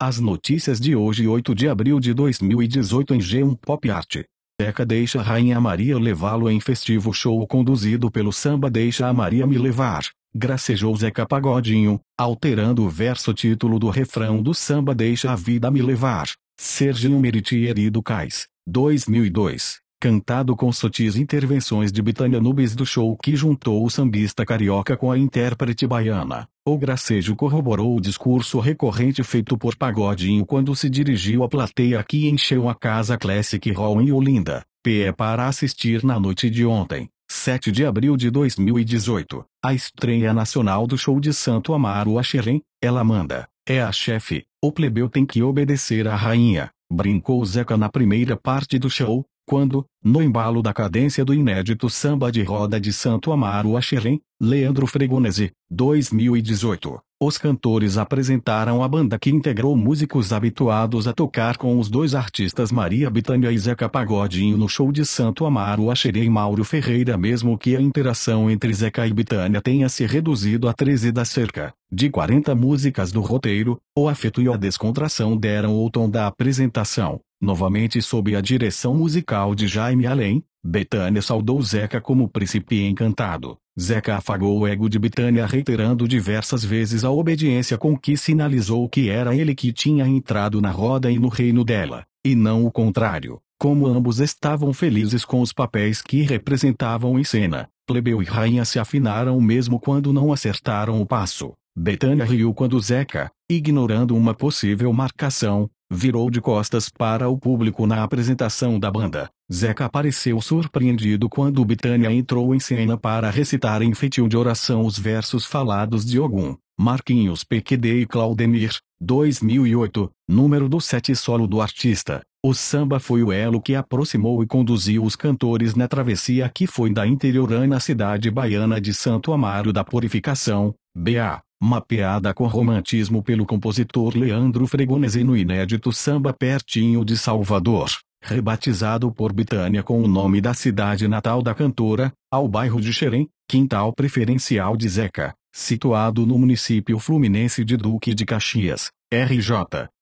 As notícias de hoje 8 de abril de 2018 em G1 Pop Art. Teca deixa Rainha Maria levá-lo em festivo show conduzido pelo samba Deixa a Maria me levar. Gracejou Zeca Pagodinho, alterando o verso título do refrão do samba Deixa a Vida me levar. Serginho Meriti Erido Cais, 2002 cantado com sutis intervenções de Bitânia Nubes do show que juntou o sambista carioca com a intérprete baiana. O gracejo corroborou o discurso recorrente feito por Pagodinho quando se dirigiu à plateia que encheu a Casa Classic Hall em Olinda, PE para assistir na noite de ontem. 7 de abril de 2018, a estreia nacional do show de Santo Amaro Axerém, ela manda, é a chefe, o plebeu tem que obedecer à rainha, brincou Zeca na primeira parte do show, quando, no embalo da cadência do inédito samba de roda de Santo Amaro a Xerém, Leandro Fregonese, 2018. Os cantores apresentaram a banda que integrou músicos habituados a tocar com os dois artistas Maria Bethânia e Zeca Pagodinho no show de Santo Amaro Axerê e Mauro Ferreira mesmo que a interação entre Zeca e Bethânia tenha se reduzido a 13 da cerca de 40 músicas do roteiro, o afeto e a descontração deram o tom da apresentação, novamente sob a direção musical de Jaime Além, Betânia saudou Zeca como príncipe encantado. Zeca afagou o ego de Betânia reiterando diversas vezes a obediência com que sinalizou que era ele que tinha entrado na roda e no reino dela, e não o contrário. Como ambos estavam felizes com os papéis que representavam em cena, plebeu e rainha se afinaram mesmo quando não acertaram o passo. Betânia riu quando Zeca, ignorando uma possível marcação, virou de costas para o público na apresentação da banda. Zeca apareceu surpreendido quando Bitânia entrou em cena para recitar em feitio de oração os versos falados de Ogum, Marquinhos PQD e Claudemir, 2008, número do sete solo do artista. O samba foi o elo que aproximou e conduziu os cantores na travessia que foi da interiorana cidade baiana de Santo Amaro da Purificação, BA mapeada com romantismo pelo compositor Leandro Fregonese no inédito Samba Pertinho de Salvador, rebatizado por Betânia com o nome da cidade natal da cantora, ao bairro de Xerém, quintal preferencial de Zeca, situado no município fluminense de Duque de Caxias, RJ.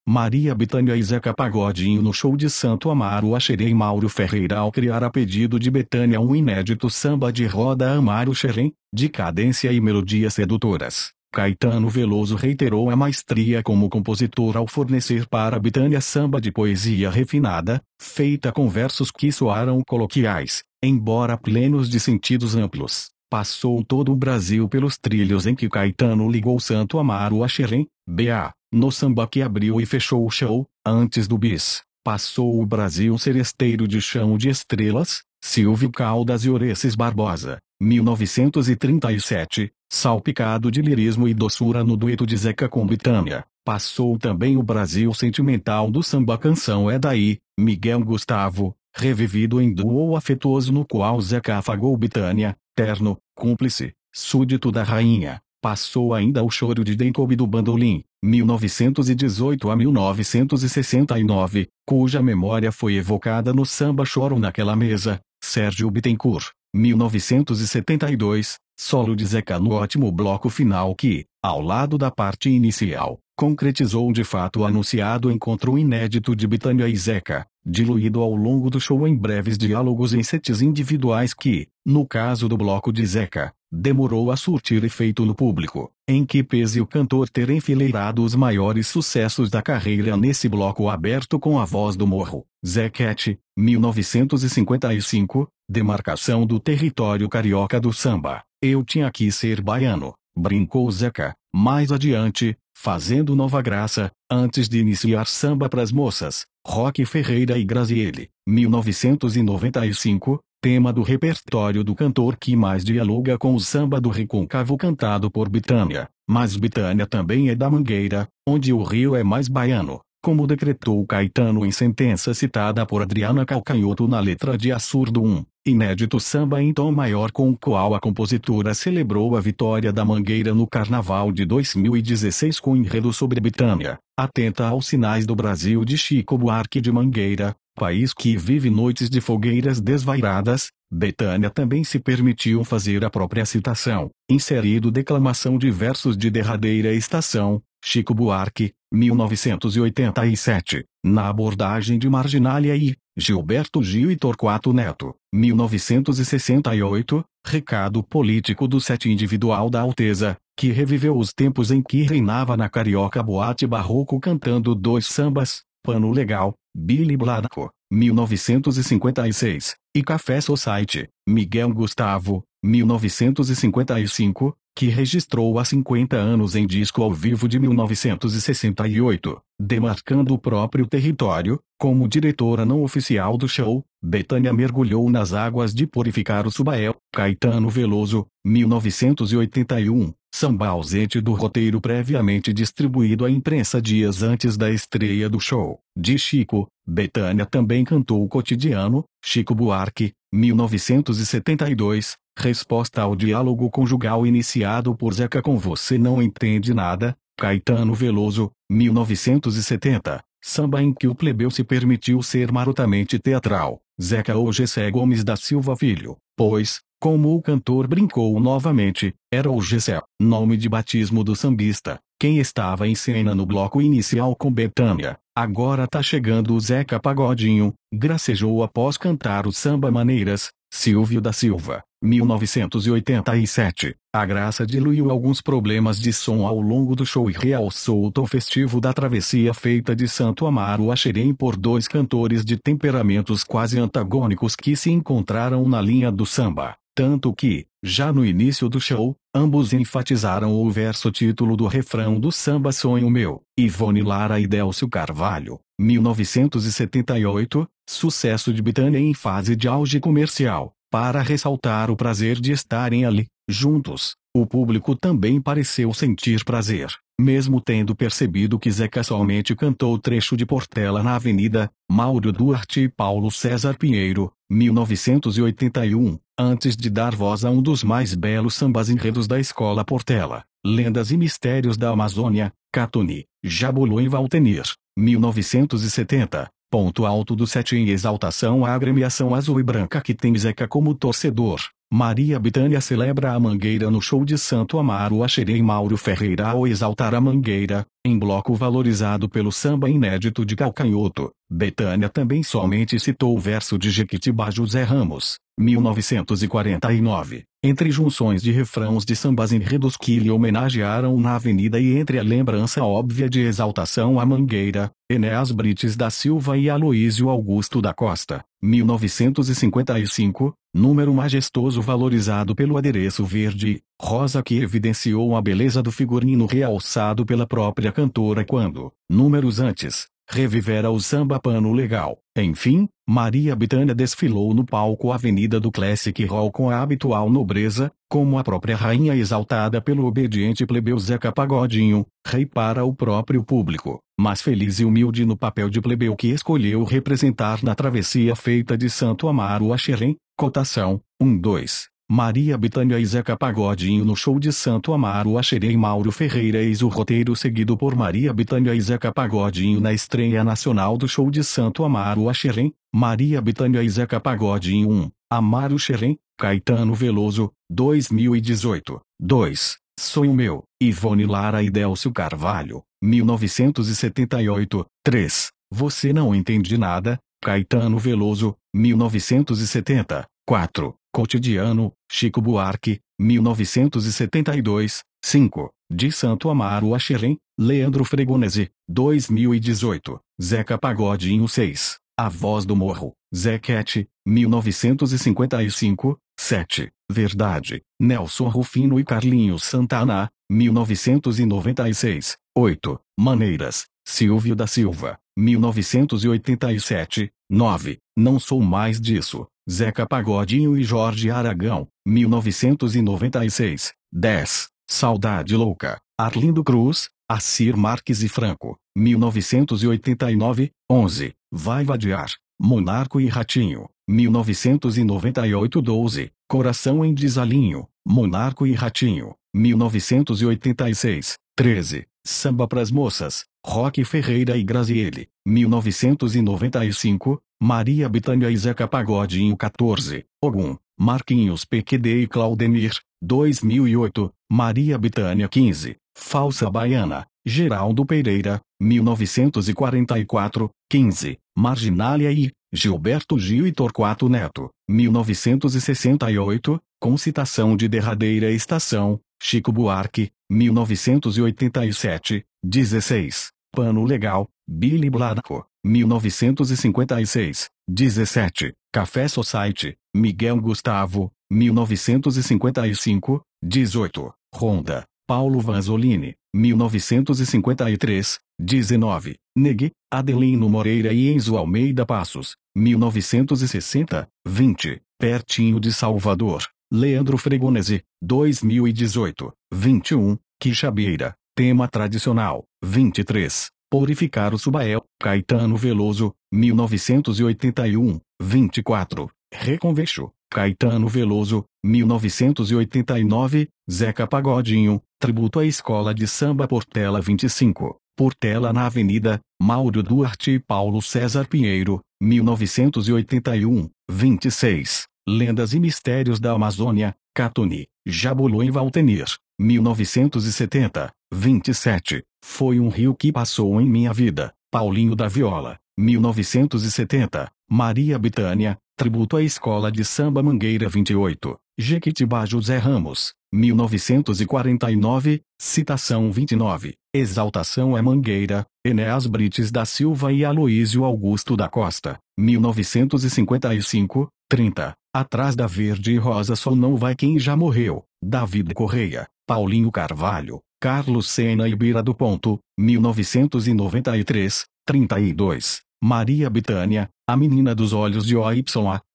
Maria Betânia e Zeca Pagodinho no show de Santo Amaro a e Mauro Ferreira ao criar a pedido de Betânia um inédito samba de roda Amaro Xerém, de cadência e melodias sedutoras. Caetano Veloso reiterou a maestria como compositor ao fornecer para Bitânia samba de poesia refinada, feita com versos que soaram coloquiais, embora plenos de sentidos amplos. Passou todo o Brasil pelos trilhos em que Caetano ligou Santo Amaro a Xerém, B.A., no samba que abriu e fechou o show, antes do bis. Passou o Brasil seresteiro de chão de estrelas, Silvio Caldas e Oreces Barbosa, 1937, salpicado de lirismo e doçura no dueto de Zeca com Bitânia, passou também o Brasil sentimental do samba canção É Daí, Miguel Gustavo, revivido em duo afetuoso no qual Zeca afagou Bitânia, terno, cúmplice, súdito da rainha. Passou ainda o choro de Denkob do Bandolim, 1918 a 1969, cuja memória foi evocada no samba choro naquela mesa, Sérgio Bittencourt, 1972, solo de Zeca no ótimo bloco final que, ao lado da parte inicial, concretizou de fato o anunciado encontro inédito de Bitânia e Zeca, diluído ao longo do show em breves diálogos em sets individuais que, no caso do bloco de Zeca, demorou a surtir efeito no público, em que pese o cantor ter enfileirado os maiores sucessos da carreira nesse bloco aberto com a voz do morro, Zequete, 1955, demarcação do território carioca do samba, eu tinha que ser baiano, brincou Zeca, mais adiante, fazendo nova graça, antes de iniciar samba pras moças, Roque Ferreira e Graziele, 1995, tema do repertório do cantor que mais dialoga com o samba do recôncavo cantado por Bitânia, mas Bitânia também é da Mangueira, onde o rio é mais baiano como decretou Caetano em sentença citada por Adriana Calcanhoto na letra de Assurdo 1, inédito samba em tom maior com o qual a compositora celebrou a vitória da Mangueira no Carnaval de 2016 com enredo sobre Betânia, atenta aos sinais do Brasil de Chico Buarque de Mangueira, país que vive noites de fogueiras desvairadas, Betânia também se permitiu fazer a própria citação, inserido declamação de versos de derradeira estação, Chico Buarque, 1987, na abordagem de Marginália e Gilberto Gil e Torquato Neto, 1968, recado político do sete individual da Alteza, que reviveu os tempos em que reinava na Carioca Boate Barroco cantando dois sambas, Pano Legal, Billy Blanco, 1956, e Café Society, Miguel Gustavo, 1955, que registrou há 50 anos em disco ao vivo de 1968, demarcando o próprio território, como diretora não oficial do show, Betânia mergulhou nas águas de purificar o Subael, Caetano Veloso, 1981, samba ausente do roteiro previamente distribuído à imprensa dias antes da estreia do show. De Chico, Betânia também cantou o cotidiano, Chico Buarque, 1972, resposta ao diálogo conjugal inicial criado por Zeca com Você Não Entende Nada, Caetano Veloso, 1970, samba em que o plebeu se permitiu ser marotamente teatral, Zeca ou é Gessé Gomes da Silva Filho, pois, como o cantor brincou novamente, era o Gessé, nome de batismo do sambista, quem estava em cena no bloco inicial com Betânia. Agora tá chegando o Zeca Pagodinho, gracejou após cantar o samba Maneiras, Silvio da Silva, 1987, a graça diluiu alguns problemas de som ao longo do show e realçou o tom festivo da travessia feita de Santo Amaro a Xerém por dois cantores de temperamentos quase antagônicos que se encontraram na linha do samba. Tanto que, já no início do show, ambos enfatizaram o verso título do refrão do samba Sonho Meu, Ivone Lara e Delcio Carvalho, 1978, sucesso de Bitânia em fase de auge comercial. Para ressaltar o prazer de estarem ali, juntos, o público também pareceu sentir prazer, mesmo tendo percebido que Zeca somente cantou o trecho de Portela na Avenida, Mauro Duarte e Paulo César Pinheiro, 1981, antes de dar voz a um dos mais belos sambas enredos da escola Portela, Lendas e Mistérios da Amazônia, Catuni, Jabulu e Valtenir, 1970. Ponto alto do sete em exaltação à agremiação azul e branca que tem Zeca como torcedor. Maria Bitânia celebra a Mangueira no show de Santo Amaro A e Mauro Ferreira ao exaltar a Mangueira, em bloco valorizado pelo samba inédito de Calcanhoto. Betânia também somente citou o verso de Jequitibá José Ramos, 1949 entre junções de refrãos de sambas enredos que lhe homenagearam na avenida e entre a lembrança óbvia de exaltação à mangueira, Enéas Brites da Silva e Aloísio Augusto da Costa, 1955, número majestoso valorizado pelo adereço verde, rosa que evidenciou a beleza do figurino realçado pela própria cantora quando, números antes, revivera o samba pano legal. Enfim, Maria Bethânia desfilou no palco Avenida do Classic Hall com a habitual nobreza, como a própria rainha exaltada pelo obediente plebeu Zeca Pagodinho, rei para o próprio público, mas feliz e humilde no papel de plebeu que escolheu representar na travessia feita de Santo Amaro a Xerém, cotação 1-2. Maria Bitânia e Zeca Pagodinho no show de Santo Amaro Axerê Mauro Ferreira eis o roteiro seguido por Maria Bitânia e Zeca Pagodinho na estreia nacional do show de Santo Amaro Axerê, Maria Bitânia e Zeca Pagodinho 1, Amaro Xerém, Caetano Veloso, 2018, 2, Sonho Meu, Ivone Lara e Delcio Carvalho, 1978, 3, Você Não Entende Nada, Caetano Veloso, 1970, 4, Cotidiano, Chico Buarque, 1972, 5, de Santo Amaro a Xerém, Leandro Fregonese, 2018, Zeca Pagodinho 6, A Voz do Morro, Zequete, 1955, 7, Verdade, Nelson Rufino e Carlinhos Santana, 1996, 8, Maneiras, Silvio da Silva, 1987, 9. Não sou mais disso. Zeca Pagodinho e Jorge Aragão, 1996. 10. Saudade Louca. Arlindo Cruz, Assir Marques e Franco, 1989. 11. Vai Vadiar. Monarco e Ratinho, 1998 12. Coração em Desalinho, Monarco e Ratinho, 1986 13. Samba pras Moças, Roque Ferreira e Graziele, 1995, Maria Bitânia e Zeca Pagodinho 14, Ogum, Marquinhos PQD e Claudemir, 2008, Maria Bitânia 15, Falsa Baiana, Geraldo Pereira, 1944, 15, Marginália e Gilberto Gil e Torquato Neto, 1968, com citação de Derradeira Estação, Chico Buarque, 1987, 16. Pano Legal, Billy Blanco, 1956, 17, Café Society, Miguel Gustavo, 1955, 18, Ronda, Paulo Vanzolini, 1953, 19, Neg, Adelino Moreira e Enzo Almeida Passos, 1960, 20, Pertinho de Salvador, Leandro Fregonese, 2018, 21, Quixabeira, Tema tradicional: 23. Purificar o Subael, Caetano Veloso, 1981. 24. Reconvecho, Caetano Veloso, 1989. Zeca Pagodinho, tributo à Escola de Samba Portela 25. Portela na Avenida, Mauro Duarte e Paulo César Pinheiro, 1981. 26. Lendas e Mistérios da Amazônia, Catuni, Jabulô e Valtenir, 1970, 27, foi um rio que passou em minha vida, Paulinho da Viola, 1970, Maria Bitânia, tributo à Escola de Samba Mangueira 28, Jequitibá José Ramos, 1949, citação 29, Exaltação é Mangueira, Enéas Brites da Silva e Aloísio Augusto da Costa, 1955, 30, Atrás da Verde e Rosa só não vai quem já morreu, David Correia, Paulinho Carvalho, Carlos Sena e Bira do Ponto, 1993, 32. Maria Bitânia, A Menina dos Olhos de OYA,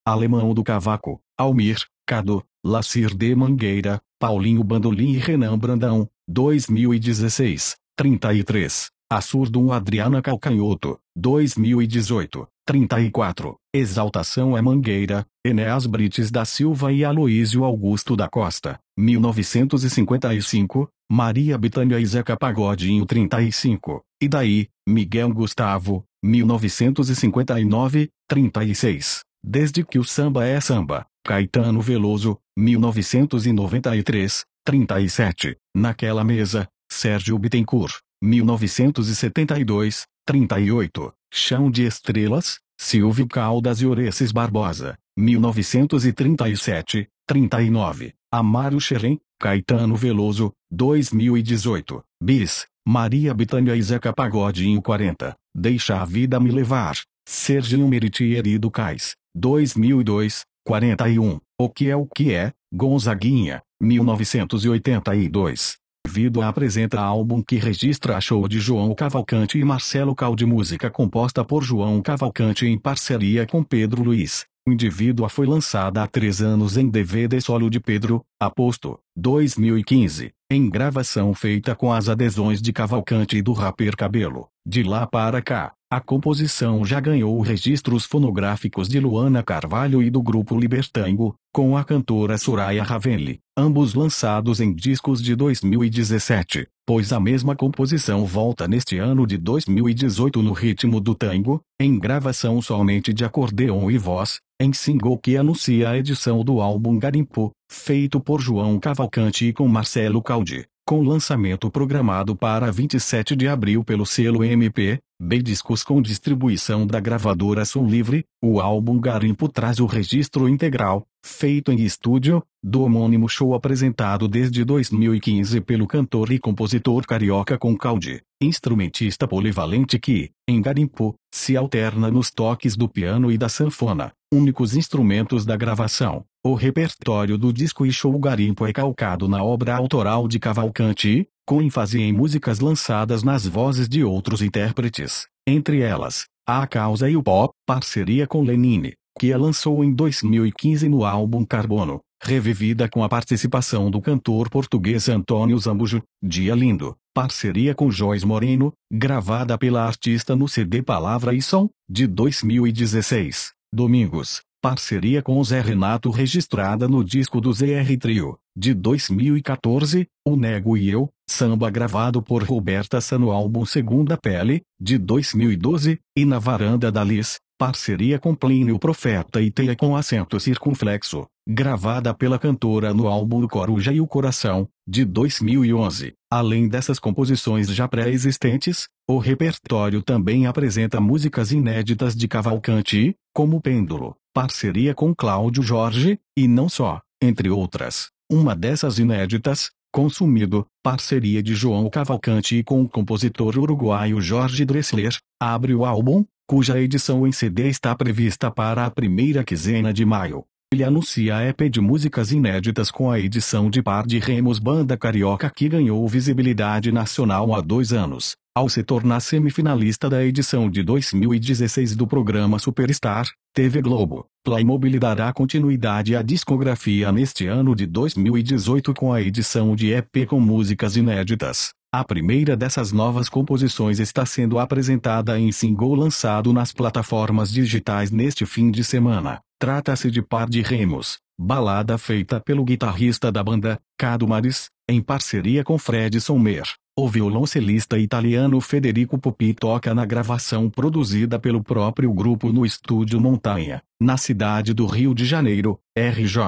Alemão do Cavaco, Almir, Cado, Lacir de Mangueira, Paulinho Bandolim e Renan Brandão, 2016, 33. Assurdo, Adriana Calcanhoto, 2018, 34. Exaltação é Mangueira, Enéas Brites da Silva e Aloísio Augusto da Costa, 1955, Maria Bethânia e Zeca Pagodinho 35, e daí, Miguel Gustavo, 1959, 36. Desde que o samba é samba, Caetano Veloso, 1993, 37. Naquela mesa, Sérgio Bittencourt, 1972, 38. Chão de Estrelas, Silvio Caldas e Oreses Barbosa, 1937, 39. Amaro Xerém, Caetano Veloso, 2018, Bis, Maria Bitânia e Zeca Pagodinho 40, Deixa a Vida Me Levar, Serginho Meritier e Cais, 2002, 41, O Que É O Que É, Gonzaguinha, 1982. Vido apresenta álbum que registra a show de João Cavalcante e Marcelo Calde música composta por João Cavalcante em parceria com Pedro Luiz indivídua foi lançada há três anos em DVD solo de Pedro, aposto. 2015, em gravação feita com as adesões de Cavalcante e do rapper Cabelo. De lá para cá, a composição já ganhou registros fonográficos de Luana Carvalho e do grupo Libertango, com a cantora Soraya Ravenli, ambos lançados em discos de 2017, pois a mesma composição volta neste ano de 2018 no ritmo do tango, em gravação somente de acordeão e voz, em single que anuncia a edição do álbum Garimpo, feito por João Cavalcante e com Marcelo Caldi, com lançamento programado para 27 de abril pelo selo MP, B-Discos com distribuição da gravadora Som Livre, o álbum Garimpo traz o registro integral, feito em estúdio, do homônimo show apresentado desde 2015 pelo cantor e compositor carioca com Caldi, instrumentista polivalente que, em garimpo, se alterna nos toques do piano e da sanfona únicos instrumentos da gravação. O repertório do disco e show Garimpo é calcado na obra autoral de Cavalcanti, com ênfase em músicas lançadas nas vozes de outros intérpretes, entre elas, A Causa e o Pop, parceria com Lenine, que a lançou em 2015 no álbum Carbono, revivida com a participação do cantor português Antônio Zambujo, Dia Lindo, parceria com Joyce Moreno, gravada pela artista no CD Palavra e Som, de 2016. Domingos, parceria com Zé Renato registrada no disco do ZR Trio, de 2014, O Nego e Eu, samba gravado por Roberta Sa no álbum Segunda Pele, de 2012, e Na Varanda da Liz, parceria com Plínio Profeta e Teia com acento circunflexo, gravada pela cantora no álbum Coruja e o Coração, de 2011. Além dessas composições já pré-existentes, o repertório também apresenta músicas inéditas de Cavalcanti, como Pêndulo, parceria com Cláudio Jorge, e não só, entre outras. Uma dessas inéditas, Consumido, parceria de João Cavalcanti com o compositor uruguaio Jorge Dressler, abre o álbum, cuja edição em CD está prevista para a primeira quinzena de maio. Ele anuncia EP de músicas inéditas com a edição de Par de Remos Banda Carioca que ganhou visibilidade nacional há dois anos, ao se tornar semifinalista da edição de 2016 do programa Superstar, TV Globo. Playmobil dará continuidade à discografia neste ano de 2018 com a edição de EP com músicas inéditas. A primeira dessas novas composições está sendo apresentada em single lançado nas plataformas digitais neste fim de semana. Trata-se de Par de Remos, balada feita pelo guitarrista da banda, Cado Maris, em parceria com Fred Sommer. O violoncelista italiano Federico Pupi toca na gravação produzida pelo próprio grupo no estúdio Montanha, na cidade do Rio de Janeiro, RJ,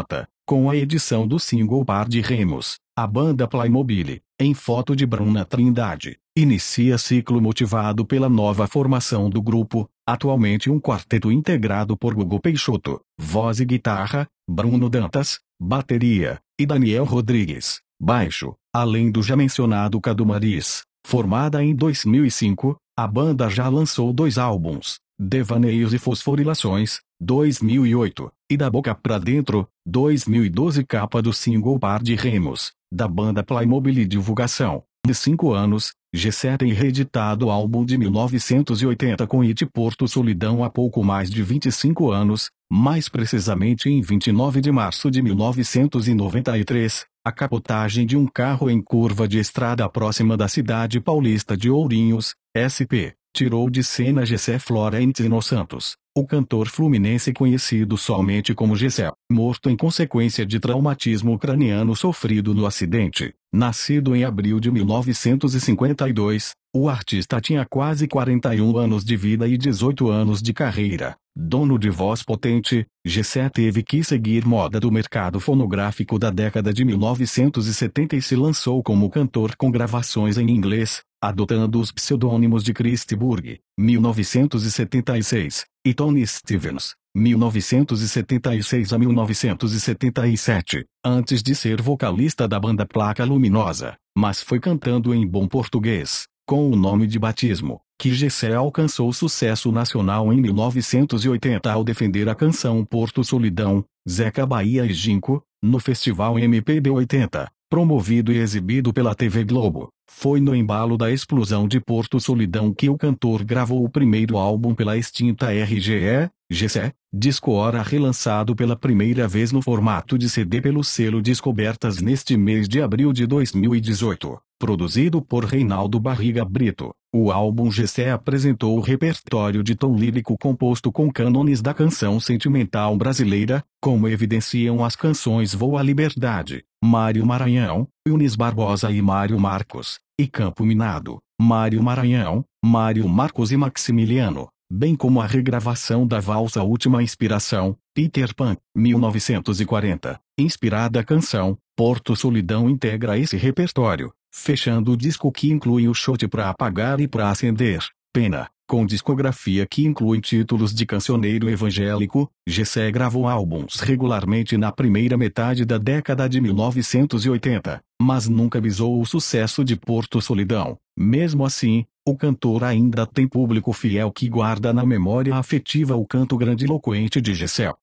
com a edição do single Par de Remos. A banda Playmobil, em foto de Bruna Trindade, inicia ciclo motivado pela nova formação do grupo, atualmente um quarteto integrado por Gugu Peixoto, voz e guitarra, Bruno Dantas, bateria, e Daniel Rodrigues, baixo, além do já mencionado Cadu Maris. Formada em 2005, a banda já lançou dois álbuns, Devaneios e Fosforilações, 2008, e Da Boca Pra Dentro, 2012 capa do single Par de Remos, da banda Playmobil e divulgação, de 5 anos, G7 e reeditado álbum de 1980 com It Porto Solidão há pouco mais de 25 anos, mais precisamente em 29 de março de 1993, a capotagem de um carro em curva de estrada próxima da cidade paulista de Ourinhos, SP, tirou de cena Gessé Florentino Santos, o cantor fluminense conhecido somente como Gessel, morto em consequência de traumatismo ucraniano sofrido no acidente. Nascido em abril de 1952, o artista tinha quase 41 anos de vida e 18 anos de carreira. Dono de voz potente, Gessé teve que seguir moda do mercado fonográfico da década de 1970 e se lançou como cantor com gravações em inglês, adotando os pseudônimos de Christie Burg, 1976, e Tony Stevens, 1976 a 1977, antes de ser vocalista da banda Placa Luminosa, mas foi cantando em bom português, com o nome de batismo, que Gessé alcançou sucesso nacional em 1980 ao defender a canção Porto Solidão, Zeca Bahia e Ginko, no Festival MPB 80, promovido e exibido pela TV Globo. Foi no embalo da explosão de Porto Solidão que o cantor gravou o primeiro álbum pela extinta RGE, GC, disco ora relançado pela primeira vez no formato de CD pelo selo Descobertas neste mês de abril de 2018, produzido por Reinaldo Barriga Brito. O álbum GC apresentou o repertório de tom lírico composto com cânones da canção sentimental brasileira, como evidenciam as canções Vou à Liberdade, Mário Maranhão, Yunis Barbosa e Mário Marcos, e Campo Minado, Mário Maranhão, Mário Marcos e Maximiliano, bem como a regravação da valsa Última Inspiração, Peter Pan, 1940, inspirada a canção, Porto Solidão integra esse repertório, fechando o disco que inclui o shot para apagar e para acender, Pena, com discografia que inclui títulos de cancioneiro evangélico, Gessé gravou álbuns regularmente na primeira metade da década de 1980, mas nunca visou o sucesso de Porto Solidão. Mesmo assim, o cantor ainda tem público fiel que guarda na memória afetiva o canto grandiloquente de Gessel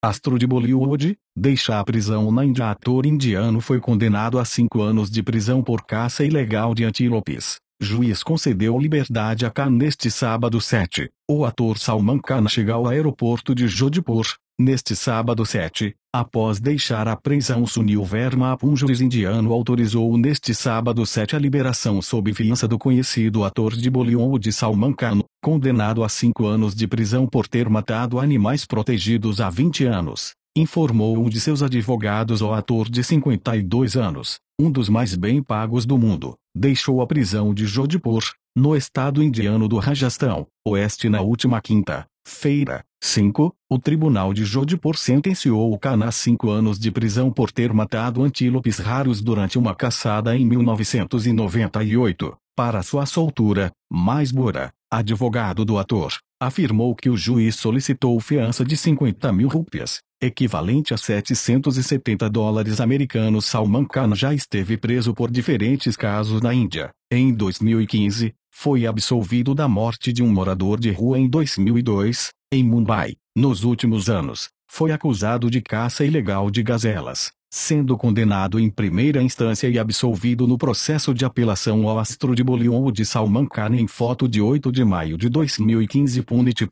astro de Bollywood, deixa a prisão na Índia. Ator indiano foi condenado a cinco anos de prisão por caça ilegal de antílopes. Juiz concedeu liberdade a Khan neste sábado 7. O ator Salman Khan chega ao aeroporto de Jodhpur, Neste sábado 7, após deixar a prisão Sunil Verma, um juiz indiano autorizou neste sábado 7 a liberação sob fiança do conhecido ator de Bollywood Salman Khan, condenado a 5 anos de prisão por ter matado animais protegidos há 20 anos, informou um de seus advogados ao ator de 52 anos, um dos mais bem pagos do mundo, deixou a prisão de Jodhpur, no estado indiano do Rajastão, oeste na última quinta Feira. 5. O Tribunal de Jodhpur sentenciou o Khan a cinco anos de prisão por ter matado antílopes raros durante uma caçada em 1998. Para sua soltura, mais Bora, advogado do ator, afirmou que o juiz solicitou fiança de 50 mil rúpias, equivalente a 770 dólares americanos. Salman Khan já esteve preso por diferentes casos na Índia. Em 2015, foi absolvido da morte de um morador de rua em 2002, em Mumbai. Nos últimos anos, foi acusado de caça ilegal de gazelas sendo condenado em primeira instância e absolvido no processo de apelação ao Astro de Bolion ou de Salman Khan em foto de 8 de maio de 2015 Punit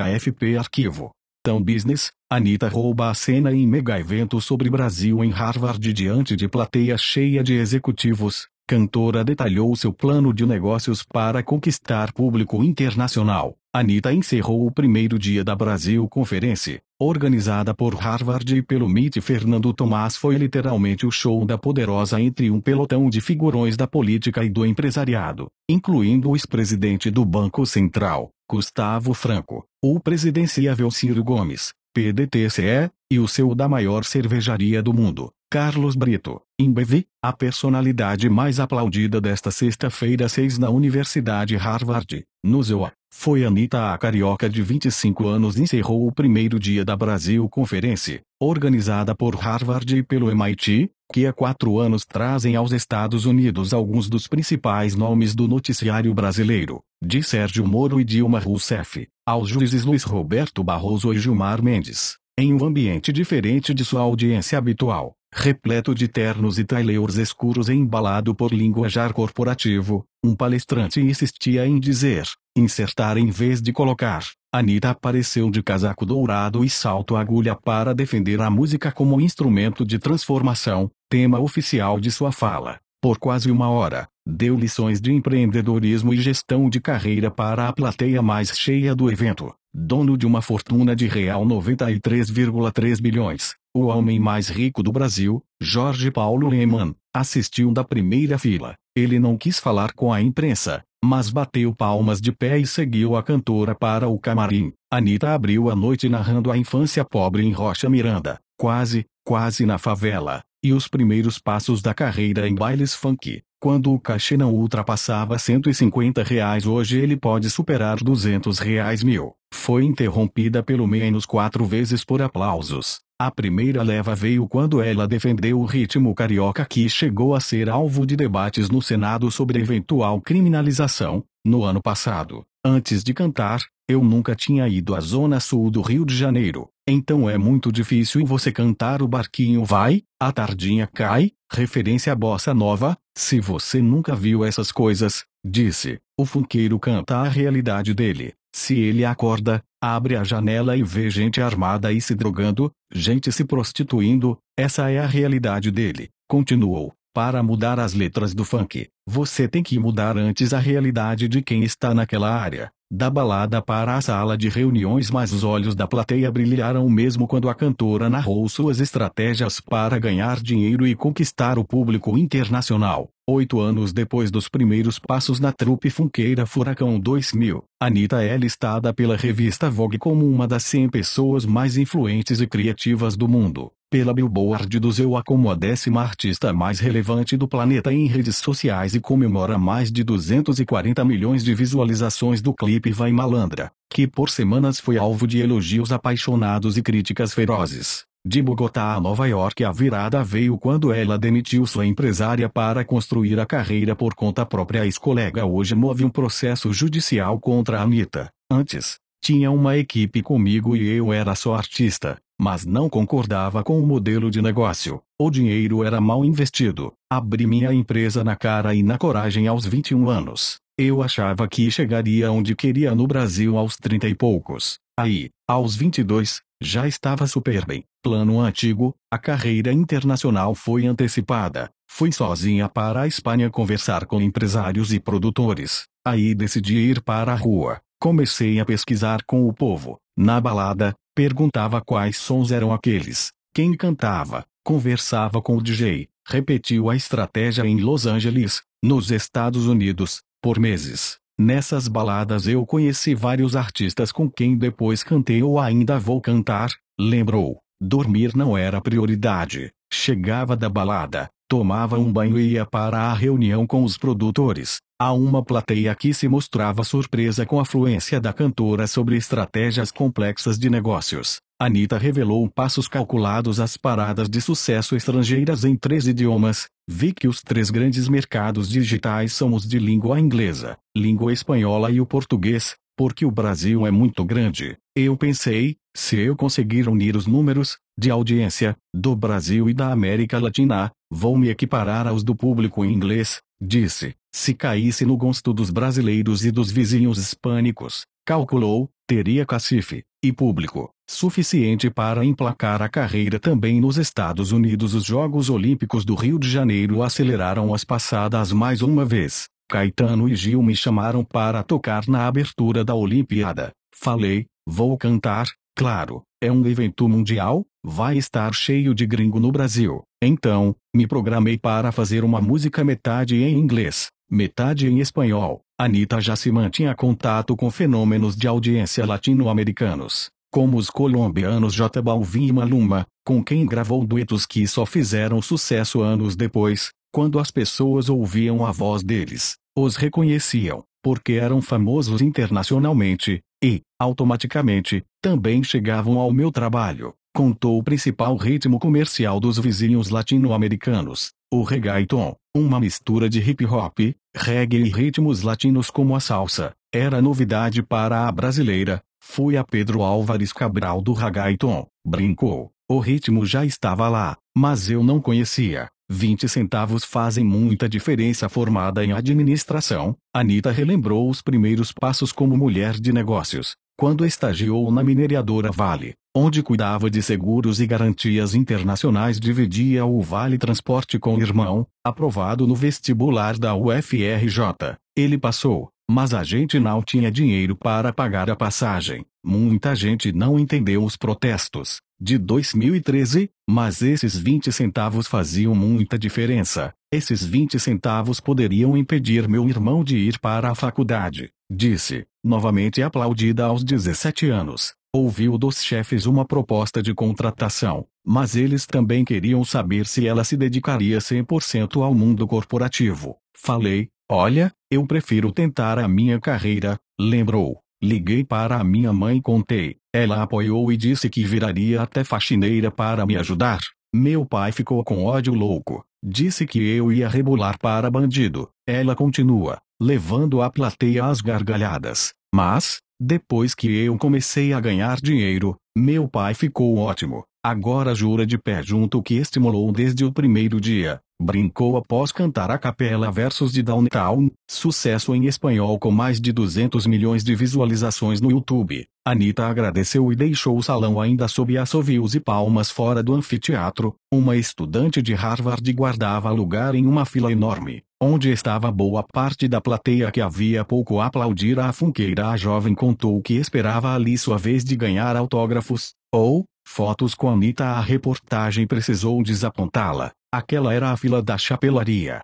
a AFP Arquivo. Tão Business, Anitta rouba a cena em mega evento sobre Brasil em Harvard diante de plateia cheia de executivos, cantora detalhou seu plano de negócios para conquistar público internacional. Anitta encerrou o primeiro dia da Brasil Conference, organizada por Harvard e pelo MIT Fernando Tomás foi literalmente o show da poderosa entre um pelotão de figurões da política e do empresariado, incluindo o ex-presidente do Banco Central, Gustavo Franco, o presidenciável Ciro Gomes, PDTCE, e o seu da maior cervejaria do mundo, Carlos Brito, Imbev, a personalidade mais aplaudida desta sexta-feira 6 na Universidade Harvard, no ZOA, foi Anitta a carioca de 25 anos encerrou o primeiro dia da Brasil Conference, organizada por Harvard e pelo MIT, que há quatro anos trazem aos Estados Unidos alguns dos principais nomes do noticiário brasileiro, de Sérgio Moro e Dilma Rousseff, aos juízes Luiz Roberto Barroso e Gilmar Mendes, em um ambiente diferente de sua audiência habitual, repleto de ternos e trailers escuros e embalado por linguajar corporativo, um palestrante insistia em dizer, Insertar em vez de colocar. Anitta apareceu de casaco dourado e salto agulha para defender a música como instrumento de transformação, tema oficial de sua fala. Por quase uma hora, deu lições de empreendedorismo e gestão de carreira para a plateia mais cheia do evento. Dono de uma fortuna de real 93,3 bilhões, o homem mais rico do Brasil, Jorge Paulo Lehmann, assistiu da primeira fila. Ele não quis falar com a imprensa, mas bateu palmas de pé e seguiu a cantora para o camarim. Anitta abriu a noite narrando a infância pobre em Rocha Miranda, quase, quase na favela, e os primeiros passos da carreira em bailes funk. Quando o cachê não ultrapassava 150 reais hoje ele pode superar 200 reais mil. Foi interrompida pelo menos quatro vezes por aplausos. A primeira leva veio quando ela defendeu o ritmo carioca que chegou a ser alvo de debates no Senado sobre eventual criminalização, no ano passado. Antes de cantar, eu nunca tinha ido à zona sul do Rio de Janeiro. Então é muito difícil você cantar o barquinho vai, a tardinha cai, referência à bossa nova, se você nunca viu essas coisas, disse, o funkeiro canta a realidade dele. Se ele acorda, abre a janela e vê gente armada e se drogando, gente se prostituindo, essa é a realidade dele, continuou. Para mudar as letras do funk, você tem que mudar antes a realidade de quem está naquela área da balada para a sala de reuniões, mas os olhos da plateia brilharam mesmo quando a cantora narrou suas estratégias para ganhar dinheiro e conquistar o público internacional. Oito anos depois dos primeiros passos na trupe funkeira Furacão 2000, Anitta é listada pela revista Vogue como uma das 100 pessoas mais influentes e criativas do mundo. Pela Billboard duzeu-a como a décima artista mais relevante do planeta em redes sociais e comemora mais de 240 milhões de visualizações do clipe Vai Malandra, que por semanas foi alvo de elogios apaixonados e críticas ferozes. De Bogotá a Nova York a virada veio quando ela demitiu sua empresária para construir a carreira por conta própria. A ex-colega hoje move um processo judicial contra a Anitta. Antes, tinha uma equipe comigo e eu era só artista mas não concordava com o modelo de negócio. O dinheiro era mal investido. Abri minha empresa na cara e na coragem aos 21 anos. Eu achava que chegaria onde queria no Brasil aos 30 e poucos. Aí, aos 22, já estava super bem. Plano antigo, a carreira internacional foi antecipada. Fui sozinha para a Espanha conversar com empresários e produtores. Aí decidi ir para a rua. Comecei a pesquisar com o povo, na balada, perguntava quais sons eram aqueles, quem cantava, conversava com o DJ, repetiu a estratégia em Los Angeles, nos Estados Unidos, por meses. Nessas baladas eu conheci vários artistas com quem depois cantei ou ainda vou cantar, lembrou. Dormir não era prioridade. Chegava da balada, tomava um banho e ia para a reunião com os produtores, Há uma plateia que se mostrava surpresa com a fluência da cantora sobre estratégias complexas de negócios. Anitta revelou passos calculados às paradas de sucesso estrangeiras em três idiomas. Vi que os três grandes mercados digitais são os de língua inglesa, língua espanhola e o português, porque o Brasil é muito grande. Eu pensei, se eu conseguir unir os números, de audiência, do Brasil e da América Latina, Vou me equiparar aos do público inglês, disse. Se caísse no gosto dos brasileiros e dos vizinhos hispânicos, calculou, teria cacife e público suficiente para emplacar a carreira também nos Estados Unidos. Os Jogos Olímpicos do Rio de Janeiro aceleraram as passadas mais uma vez. Caetano e Gil me chamaram para tocar na abertura da Olimpíada. Falei, vou cantar, Claro, é um evento mundial, vai estar cheio de gringo no Brasil. Então, me programei para fazer uma música metade em inglês, metade em espanhol. Anitta já se mantinha contato com fenômenos de audiência latino-americanos, como os colombianos J Balvin e Maluma, com quem gravou duetos que só fizeram sucesso anos depois, quando as pessoas ouviam a voz deles, os reconheciam, porque eram famosos internacionalmente, e, automaticamente, também chegavam ao meu trabalho, contou o principal ritmo comercial dos vizinhos latino-americanos, o reggaeton, uma mistura de hip hop, reggae e ritmos latinos como a salsa, era novidade para a brasileira. Fui a Pedro Álvares Cabral do reggaeton, brincou. O ritmo já estava lá, mas eu não conhecia. 20 centavos fazem muita diferença formada em administração. Anita relembrou os primeiros passos como mulher de negócios, quando estagiou na mineradora Vale, onde cuidava de seguros e garantias internacionais, dividia o Vale Transporte com o irmão, aprovado no vestibular da UFRJ. Ele passou, mas a gente não tinha dinheiro para pagar a passagem. Muita gente não entendeu os protestos, de 2013, mas esses 20 centavos faziam muita diferença. Esses 20 centavos poderiam impedir meu irmão de ir para a faculdade, disse, novamente aplaudida aos 17 anos. Ouviu dos chefes uma proposta de contratação, mas eles também queriam saber se ela se dedicaria 100% ao mundo corporativo. Falei, olha, eu prefiro tentar a minha carreira, lembrou. Liguei para a minha mãe e contei. Ela apoiou e disse que viraria até faxineira para me ajudar. Meu pai ficou com ódio louco. Disse que eu ia rebolar para bandido. Ela continua, levando a plateia às gargalhadas. Mas, depois que eu comecei a ganhar dinheiro, meu pai ficou ótimo. Agora jura de pé junto que estimulou desde o primeiro dia brincou após cantar a capela versos de Downtown, sucesso em espanhol com mais de 200 milhões de visualizações no YouTube. Anitta agradeceu e deixou o salão ainda sob assovios e palmas fora do anfiteatro. Uma estudante de Harvard guardava lugar em uma fila enorme, onde estava boa parte da plateia que havia pouco aplaudir a funkeira. A jovem contou que esperava ali sua vez de ganhar autógrafos, ou, Fotos com Anitta A reportagem precisou desapontá-la, aquela era a fila da chapelaria.